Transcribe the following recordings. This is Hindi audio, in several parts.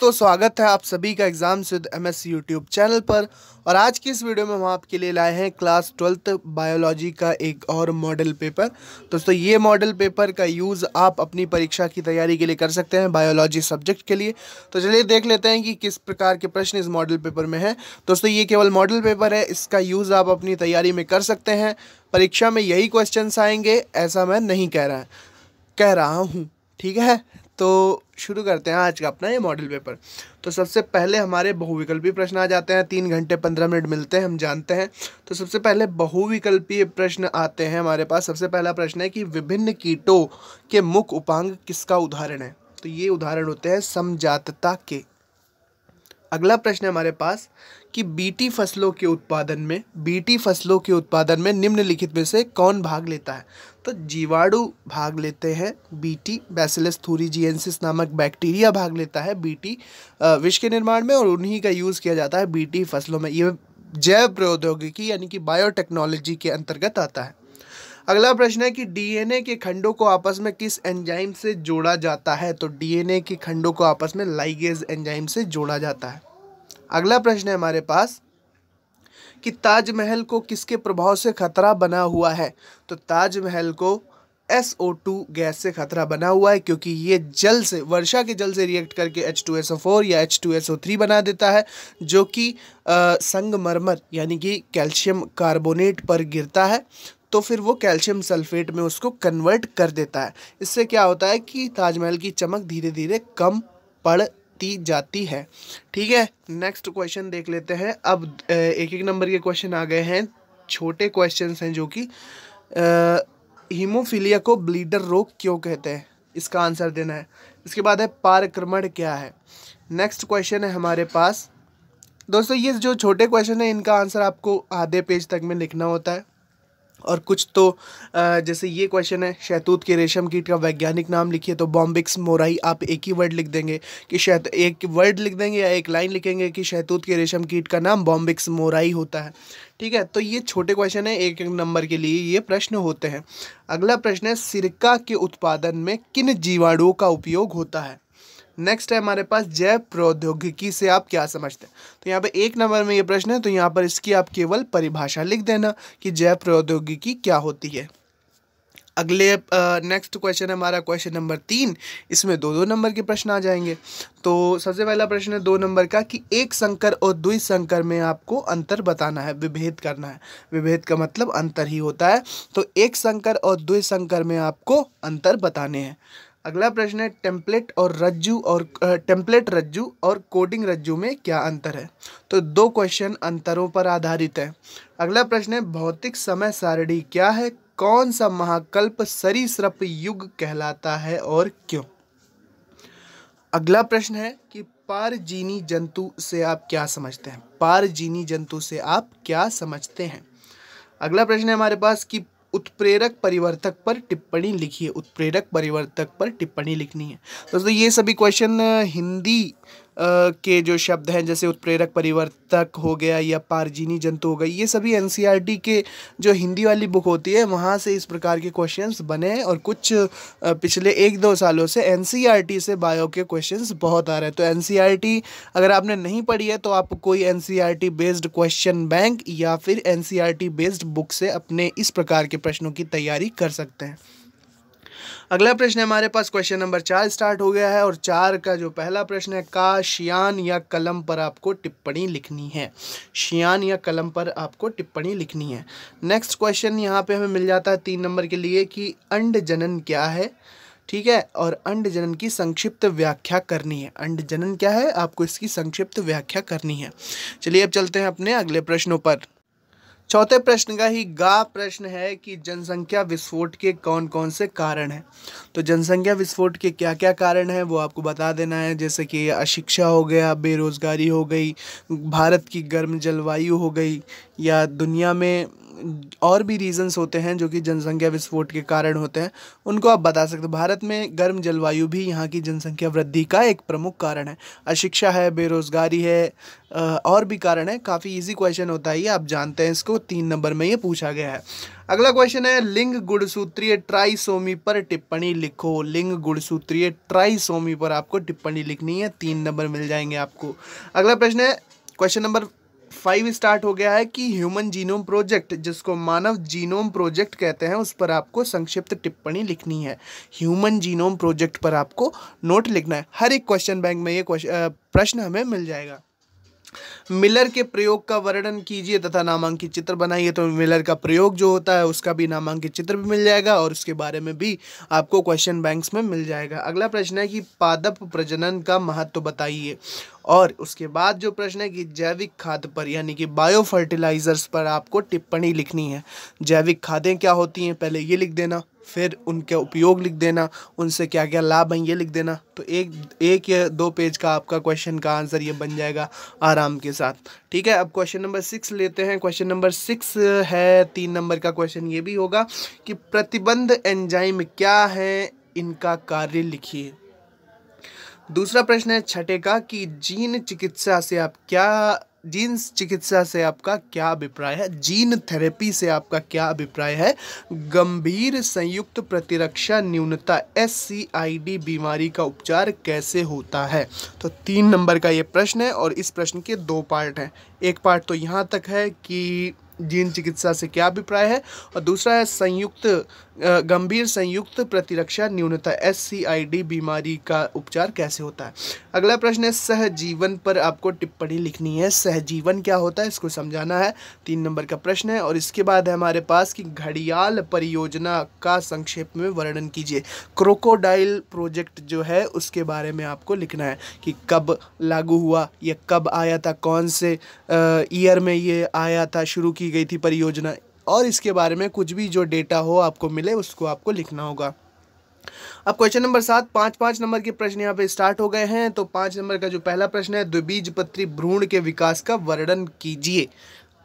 तो स्वागत है आप सभी का एग्ज़ाम सिद्ध एम एस यूट्यूब चैनल पर और आज की इस वीडियो में हम आपके लिए लाए हैं क्लास ट्वेल्थ बायोलॉजी का एक और मॉडल पेपर दोस्तों ये मॉडल पेपर का यूज़ आप अपनी परीक्षा की तैयारी के लिए कर सकते हैं बायोलॉजी सब्जेक्ट के लिए तो चलिए देख लेते हैं कि किस प्रकार के प्रश्न इस मॉडल पेपर में हैं दोस्तों ये केवल मॉडल पेपर है इसका यूज़ आप अपनी तैयारी में कर सकते हैं परीक्षा में यही क्वेश्चन आएंगे ऐसा मैं नहीं कह रहा कह रहा हूँ ठीक है तो शुरू करते हैं आज का अपना ये मॉडल पेपर तो सबसे पहले हमारे बहुविकल्पी प्रश्न आ जाते हैं तीन घंटे पंद्रह मिनट मिलते हैं हम जानते हैं तो सबसे पहले बहुविकल्पी प्रश्न आते हैं हमारे पास सबसे पहला प्रश्न है कि विभिन्न कीटों के मुख उपांग किसका उदाहरण है तो ये उदाहरण होते हैं समजातता के अगला प्रश्न हमारे पास कि बीटी फसलों के उत्पादन में बीटी फसलों के उत्पादन में निम्नलिखित में से कौन भाग लेता है तो जीवाणु भाग लेते हैं बीटी बैसिलस थूरीजियंसिस नामक बैक्टीरिया भाग लेता है बीटी विष के निर्माण में और उन्हीं का यूज़ किया जाता है बीटी फसलों में ये जैव प्रौद्योगिकी यानी कि बायोटेक्नोलॉजी के अंतर्गत आता है अगला प्रश्न है कि डीएनए के खंडों को आपस में किस एंजाइम से जोड़ा जाता है तो डीएनए के खंडों को आपस में लाइगेज एंजाइम से जोड़ा जाता है अगला प्रश्न है हमारे पास कि ताजमहल को किसके प्रभाव से खतरा बना हुआ है तो ताजमहल को एस ओ टू गैस से खतरा बना हुआ है क्योंकि ये जल से वर्षा के जल से रिएक्ट करके H two S O four या H two S O three बना देता है जो कि संगमरमर यानी कि कैल्शियम कार्बोनेट पर गिरता है तो फिर वो कैल्शियम सल्फेट में उसको कन्वर्ट कर देता है इससे क्या होता है कि ताजमहल की चमक धीरे धीरे कम पड़ दी जाती है ठीक है नेक्स्ट क्वेश्चन देख लेते हैं अब एक एक नंबर के क्वेश्चन आ गए हैं छोटे क्वेश्चन हैं जो कि हीमोफीलिया को ब्लीडर रोग क्यों कहते हैं इसका आंसर देना है इसके बाद है पारक्रमण क्या है नेक्स्ट क्वेश्चन है हमारे पास दोस्तों ये जो छोटे क्वेश्चन है इनका आंसर आपको आधे पेज तक में लिखना होता है और कुछ तो जैसे ये क्वेश्चन है शैतूत के रेशम कीट का वैज्ञानिक नाम लिखिए तो बॉम्बिक्स मोराई आप एक ही वर्ड लिख देंगे कि शैत एक वर्ड लिख देंगे या एक लाइन लिखेंगे कि शैतूत के रेशम कीट का नाम बॉम्बिक्स मोराई होता है ठीक है तो ये छोटे क्वेश्चन है एक एक नंबर के लिए ये प्रश्न होते हैं अगला प्रश्न है सिरका के उत्पादन में किन जीवाणुओं का उपयोग होता है नेक्स्ट है हमारे पास जैव प्रौद्योगिकी से आप क्या समझते हैं तो यहाँ पे एक नंबर में ये प्रश्न है तो यहाँ पर इसकी आप केवल परिभाषा लिख देना कि जैव प्रौद्योगिकी क्या होती है अगले नेक्स्ट क्वेश्चन हमारा क्वेश्चन नंबर तीन इसमें दो दो नंबर के प्रश्न आ जाएंगे तो सबसे पहला प्रश्न है दो नंबर का कि एक संकर और दुई संकर में आपको अंतर बताना है विभेद करना है विभेद का मतलब अंतर ही होता है तो एक संकर और दुई संकर में आपको अंतर बताने हैं अगला प्रश्न है टेम्पलेट और रज्जू और टेम्पलेट रज्जू और कोडिंग रज्जू में क्या अंतर है तो दो क्वेश्चन अंतरों पर आधारित है अगला प्रश्न है भौतिक समय सारणी क्या है कौन सा महाकल्प सरीसृप युग कहलाता है और क्यों अगला प्रश्न है कि पारजीनी जंतु से आप क्या समझते हैं पारजीनी जंतु से आप क्या समझते हैं अगला प्रश्न है हमारे पास कि उत्प्रेरक परिवर्तक पर टिप्पणी लिखिए उत्प्रेरक परिवर्तक पर टिप्पणी लिखनी है दोस्तों ये सभी क्वेश्चन हिंदी के जो शब्द हैं जैसे उत्प्रेरक परिवर्तक हो गया या पारजीनी जंतु हो गई ये सभी एन e के जो हिंदी वाली बुक होती है वहाँ से इस प्रकार के क्वेश्चन बने हैं और कुछ पिछले एक दो सालों से एन e से बायो के क्वेश्चन बहुत आ रहे हैं तो एन e अगर आपने नहीं पढ़ी है तो आप कोई एन बेस्ड क्वेश्चन बैंक या फिर एन बेस्ड बुक से अपने इस प्रकार के प्रश्नों की तैयारी कर सकते हैं अगला प्रश्न हमारे पास क्वेश्चन नंबर चार स्टार्ट हो गया है और चार का जो पहला प्रश्न है का शियान या कलम पर आपको टिप्पणी लिखनी है शियान या कलम पर आपको टिप्पणी लिखनी है नेक्स्ट क्वेश्चन यहाँ पे हमें मिल जाता है तीन नंबर के लिए कि अंड जनन क्या है ठीक है और अंड जनन की संक्षिप्त व्याख्या करनी है अंड जनन क्या है आपको इसकी संक्षिप्त व्याख्या करनी है चलिए अब चलते हैं अपने अगले प्रश्नों पर चौथे प्रश्न का ही गा प्रश्न है कि जनसंख्या विस्फोट के कौन कौन से कारण हैं तो जनसंख्या विस्फोट के क्या क्या कारण हैं वो आपको बता देना है जैसे कि अशिक्षा हो गया बेरोज़गारी हो गई भारत की गर्म जलवायु हो गई या दुनिया में और भी रीज़न्स होते हैं जो कि जनसंख्या विस्फोट के कारण होते हैं उनको आप बता सकते भारत में गर्म जलवायु भी यहाँ की जनसंख्या वृद्धि का एक प्रमुख कारण है अशिक्षा है बेरोज़गारी है और भी कारण है काफ़ी इजी क्वेश्चन होता है ये आप जानते हैं इसको तीन नंबर में ये पूछा गया है अगला क्वेश्चन है लिंग गुणसूत्रीय ट्राइसोमी पर टिप्पणी लिखो लिंग गुणसूत्रीय ट्राइसोमी पर आपको टिप्पणी लिखनी है तीन नंबर मिल जाएंगे आपको अगला प्रश्न है क्वेश्चन नंबर फाइव स्टार्ट हो गया है कि ह्यूमन जीनोम प्रोजेक्ट जिसको मानव जीनोम प्रोजेक्ट कहते हैं उस पर आपको संक्षिप्त टिप्पणी लिखनी है ह्यूमन जीनोम प्रोजेक्ट पर आपको नोट लिखना है हर एक क्वेश्चन बैंक में ये प्रश्न हमें मिल जाएगा मिलर के प्रयोग का वर्णन कीजिए तथा नामांकित चित्र बनाइए तो मिलर का प्रयोग जो होता है उसका भी नामांकित चित्र भी मिल जाएगा और उसके बारे में भी आपको क्वेश्चन बैंक्स में मिल जाएगा अगला प्रश्न है कि पादप प्रजनन का महत्व बताइए और उसके बाद जो प्रश्न है कि जैविक खाद पर यानी कि बायो फर्टिलाइज़र्स पर आपको टिप्पणी लिखनी है जैविक खादें क्या होती हैं पहले ये लिख देना फिर उनका उपयोग लिख देना उनसे क्या क्या लाभ हैं ये लिख देना तो एक एक या दो पेज का आपका क्वेश्चन का आंसर ये बन जाएगा आराम के साथ ठीक है अब क्वेश्चन नंबर सिक्स लेते हैं क्वेश्चन नंबर सिक्स है तीन नंबर का क्वेश्चन ये भी होगा कि प्रतिबंध एंजाइम क्या है इनका कार्य लिखिए दूसरा प्रश्न है छठे का कि जीन चिकित्सा से आप क्या जीन्स चिकित्सा से आपका क्या अभिप्राय है जीन थेरेपी से आपका क्या अभिप्राय है गंभीर संयुक्त प्रतिरक्षा न्यूनता एस बीमारी का उपचार कैसे होता है तो तीन नंबर का ये प्रश्न है और इस प्रश्न के दो पार्ट हैं एक पार्ट तो यहाँ तक है कि जीन चिकित्सा से क्या अभिप्राय है और दूसरा है संयुक्त गंभीर संयुक्त प्रतिरक्षा न्यूनता एस बीमारी का उपचार कैसे होता है अगला प्रश्न है सहजीवन पर आपको टिप्पणी लिखनी है सहजीवन क्या होता है इसको समझाना है तीन नंबर का प्रश्न है और इसके बाद है हमारे पास कि घड़ियाल परियोजना का संक्षेप में वर्णन कीजिए क्रोकोडाइल प्रोजेक्ट जो है उसके बारे में आपको लिखना है कि कब लागू हुआ या कब आया था कौन से ईयर में ये आया था शुरू की की गई थी परियोजना और इसके बारे में कुछ भी जो डेटा हो आपको मिले उसको आपको लिखना होगा अब क्वेश्चन नंबर सात पाँच पाँच नंबर के प्रश्न यहाँ पे स्टार्ट हो गए हैं तो पाँच नंबर का जो पहला प्रश्न है द्विबीज पत्री भ्रूण के विकास का वर्णन कीजिए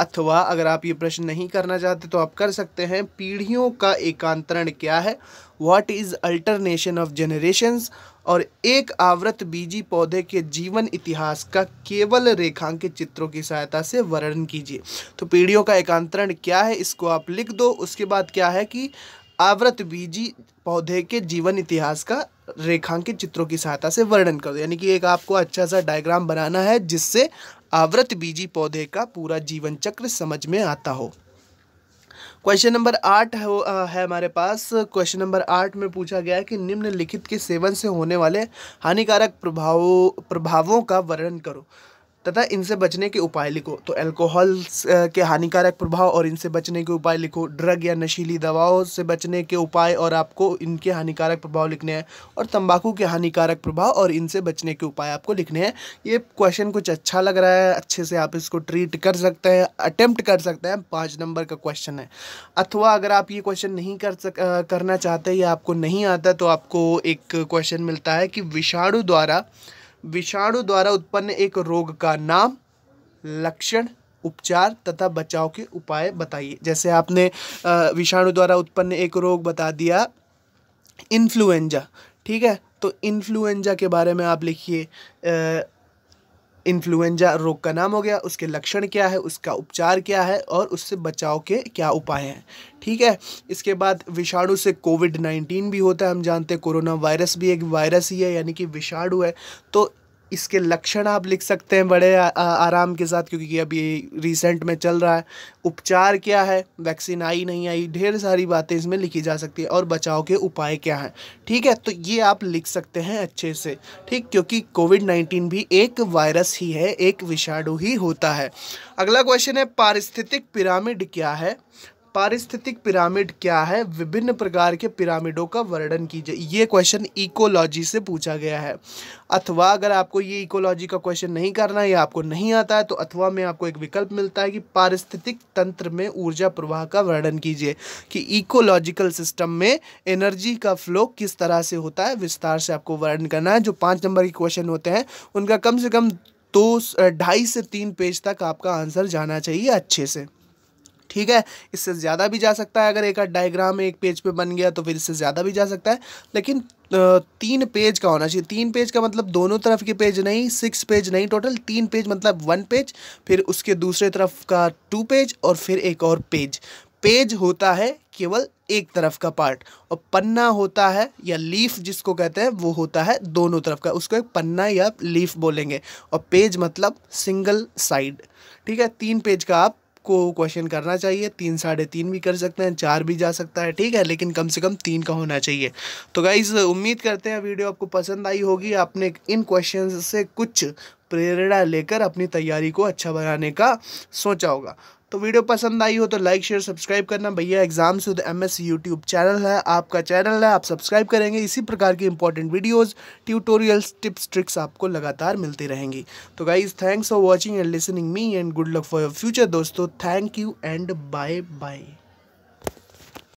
अथवा अगर आप ये प्रश्न नहीं करना चाहते तो आप कर सकते हैं पीढ़ियों का एकांतरण क्या है what is alternation of generations और एक आवृत बीजी पौधे के जीवन इतिहास का केवल रेखांकित चित्रों की सहायता से वर्णन कीजिए तो पीढ़ियों का एकांतरण क्या है इसको आप लिख दो उसके बाद क्या है कि आवृत बीजी पौधे के जीवन इतिहास का रेखांकित चित्रों की सहायता से वर्णन कर दो यानी कि एक आपको अच्छा सा डायग्राम बनाना है जिससे आवृत बीजी पौधे का पूरा जीवन चक्र समझ में आता हो क्वेश्चन नंबर आठ है हमारे पास क्वेश्चन नंबर आठ में पूछा गया है कि निम्नलिखित के सेवन से होने वाले हानिकारक प्रभावों प्रभावों का वर्णन करो तथा इनसे बचने के उपाय लिखो तो अल्कोहल uh, के हानिकारक प्रभाव और इनसे बचने के उपाय लिखो ड्रग या नशीली दवाओं से बचने के उपाय और आपको इनके हानिकारक प्रभाव लिखने हैं और तंबाकू के हानिकारक प्रभाव और इनसे बचने के उपाय आपको लिखने हैं ये क्वेश्चन कुछ अच्छा लग रहा है अच्छे से आप इसको ट्रीट कर सकते हैं अटैम्प्ट कर सकते हैं पाँच नंबर का क्वेश्चन है अथवा अगर आप ये क्वेश्चन नहीं कर सक uh, करना चाहते या आपको नहीं आता तो आपको एक क्वेश्चन मिलता है कि विषाणु द्वारा विषाणु द्वारा उत्पन्न एक रोग का नाम लक्षण उपचार तथा बचाव के उपाय बताइए जैसे आपने विषाणु द्वारा उत्पन्न एक रोग बता दिया इन्फ्लुएंजा ठीक है तो इन्फ्लुएंजा के बारे में आप लिखिए इन्फ्लुएंजा रोग का नाम हो गया उसके लक्षण क्या है उसका उपचार क्या है और उससे बचाव के क्या उपाय हैं ठीक है इसके बाद विषाणु से कोविड नाइन्टीन भी होता है हम जानते हैं कोरोना वायरस भी एक वायरस ही है यानी कि विषाणु है तो इसके लक्षण आप लिख सकते हैं बड़े आ, आ, आराम के साथ क्योंकि अभी रिसेंट में चल रहा है उपचार क्या है वैक्सीन आई नहीं आई ढेर सारी बातें इसमें लिखी जा सकती है और बचाव के उपाय क्या हैं ठीक है तो ये आप लिख सकते हैं अच्छे से ठीक क्योंकि कोविड नाइन्टीन भी एक वायरस ही है एक विषाणु ही होता है अगला क्वेश्चन है पारिस्थितिक पिरामिड क्या है पारिस्थितिक पिरामिड क्या है विभिन्न प्रकार के पिरामिडों का वर्णन कीजिए ये क्वेश्चन इकोलॉजी से पूछा गया है अथवा अगर आपको ये इकोलॉजी का क्वेश्चन नहीं करना है या आपको नहीं आता है तो अथवा में आपको एक विकल्प मिलता है कि पारिस्थितिक तंत्र में ऊर्जा प्रवाह का वर्णन कीजिए कि इकोलॉजिकल सिस्टम में एनर्जी का फ्लो किस तरह से होता है विस्तार से आपको वर्णन करना है जो पाँच नंबर के क्वेश्चन होते हैं उनका कम से कम दो ढाई से तीन पेज तक आपका आंसर जाना चाहिए अच्छे से ठीक है इससे ज़्यादा भी जा सकता है अगर एक आध डायग्राम एक पेज पे बन गया तो फिर इससे ज़्यादा भी जा सकता है लेकिन तीन पेज का होना चाहिए तीन पेज का मतलब दोनों तरफ के पेज नहीं सिक्स पेज नहीं टोटल तीन पेज मतलब वन पेज फिर उसके दूसरे तरफ का टू पेज और फिर एक और पेज पेज होता है केवल एक तरफ का पार्ट और पन्ना होता है या लीफ जिसको कहते हैं वो होता है दोनों तरफ का उसको एक पन्ना या लीफ बोलेंगे और पेज मतलब सिंगल साइड ठीक है तीन पेज का आप आपको क्वेश्चन करना चाहिए तीन साढ़े तीन भी कर सकते हैं चार भी जा सकता है ठीक है लेकिन कम से कम तीन का होना चाहिए तो गाइज़ उम्मीद करते हैं वीडियो आपको पसंद आई होगी आपने इन क्वेश्चन से कुछ प्रेरणा लेकर अपनी तैयारी को अच्छा बनाने का सोचा होगा तो वीडियो पसंद आई हो तो लाइक शेयर सब्सक्राइब करना भैया एग्जाम से एम एस यूट्यूब चैनल है आपका चैनल है आप सब्सक्राइब करेंगे इसी प्रकार की important videos tutorials tips tricks आपको लगातार मिलती रहेंगी तो guys thanks for watching and listening me and good luck for your future दोस्तों thank you and bye bye